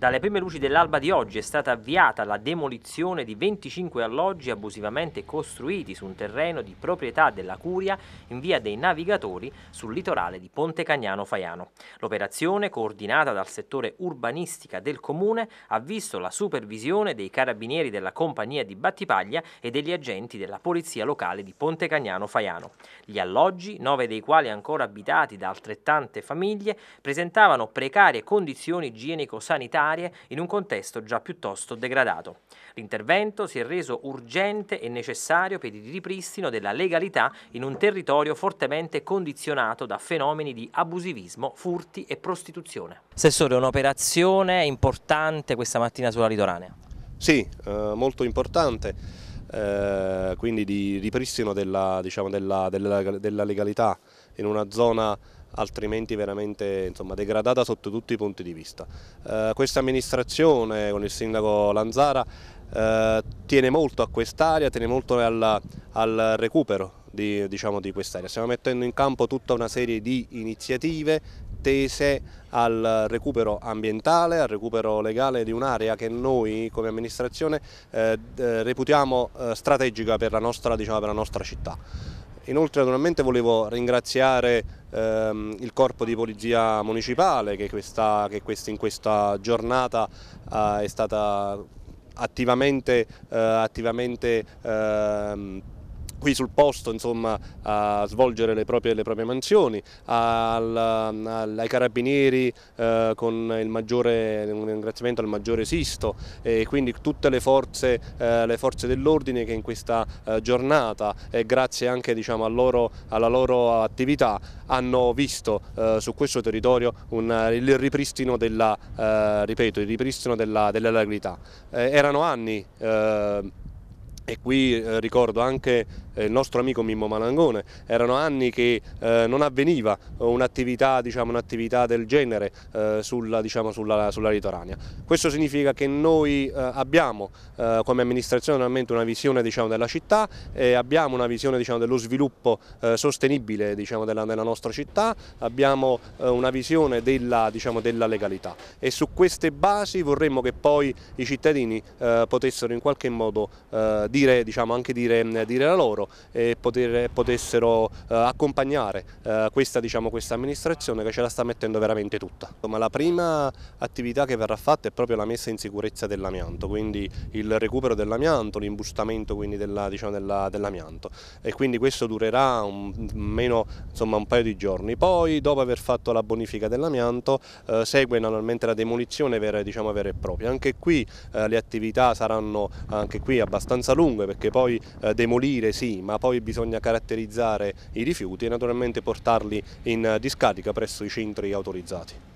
Dalle prime luci dell'alba di oggi è stata avviata la demolizione di 25 alloggi abusivamente costruiti su un terreno di proprietà della Curia in via dei Navigatori sul litorale di Ponte Cagnano Faiano. L'operazione, coordinata dal settore urbanistica del comune, ha visto la supervisione dei carabinieri della compagnia di Battipaglia e degli agenti della polizia locale di Ponte Cagnano Faiano. Gli alloggi, nove dei quali ancora abitati da altrettante famiglie, presentavano precarie condizioni igienico-sanitarie sanitarie in un contesto già piuttosto degradato. L'intervento si è reso urgente e necessario per il ripristino della legalità in un territorio fortemente condizionato da fenomeni di abusivismo, furti e prostituzione. Assessore, un'operazione importante questa mattina sulla litoranea. Sì, eh, molto importante. Eh, quindi di ripristino della, diciamo, della, della, della legalità in una zona altrimenti veramente insomma, degradata sotto tutti i punti di vista. Eh, questa amministrazione con il sindaco Lanzara eh, tiene molto a quest'area, tiene molto alla, al recupero di, diciamo, di quest'area. Stiamo mettendo in campo tutta una serie di iniziative tese al recupero ambientale, al recupero legale di un'area che noi come amministrazione eh, eh reputiamo eh, strategica per la nostra, diciamo, per la nostra città. Inoltre naturalmente volevo ringraziare ehm, il corpo di polizia municipale che, questa, che questa, in questa giornata eh, è stata attivamente, eh, attivamente ehm, qui sul posto insomma, a svolgere le proprie, le proprie mansioni, al, al, ai carabinieri eh, con il maggiore, un ringraziamento al maggiore Sisto e quindi tutte le forze, eh, forze dell'ordine che in questa eh, giornata e grazie anche diciamo, al loro, alla loro attività hanno visto eh, su questo territorio un, il ripristino della, eh, ripeto, il ripristino della, della eh, erano anni e qui eh, ricordo anche eh, il nostro amico Mimmo Malangone, erano anni che eh, non avveniva un'attività diciamo, un del genere eh, sulla, diciamo, sulla, sulla, litoranea. Questo significa che noi eh, abbiamo eh, come amministrazione naturalmente una visione diciamo, della città e abbiamo una visione diciamo, dello sviluppo sostenibile diciamo, della, della, nostra città, abbiamo una visione della, diciamo, della, legalità e su queste basi vorremmo che poi i cittadini potessero in qualche modo eh, dire, diciamo, anche dire, dire la loro e poter, potessero eh, accompagnare eh, questa diciamo, quest amministrazione che ce la sta mettendo veramente tutta. Ma la prima attività che verrà fatta è proprio la messa in sicurezza dell'amianto, quindi il recupero dell'amianto, l'imbustamento dell'amianto diciamo, della, dell e quindi questo durerà un, meno, insomma, un paio di giorni. Poi dopo aver fatto la bonifica dell'amianto eh, segue naturalmente la demolizione vera, diciamo, vera e propria. Anche qui eh, le attività saranno anche qui abbastanza lunghe lunghe perché poi eh, demolire sì, ma poi bisogna caratterizzare i rifiuti e naturalmente portarli in eh, discarica presso i centri autorizzati.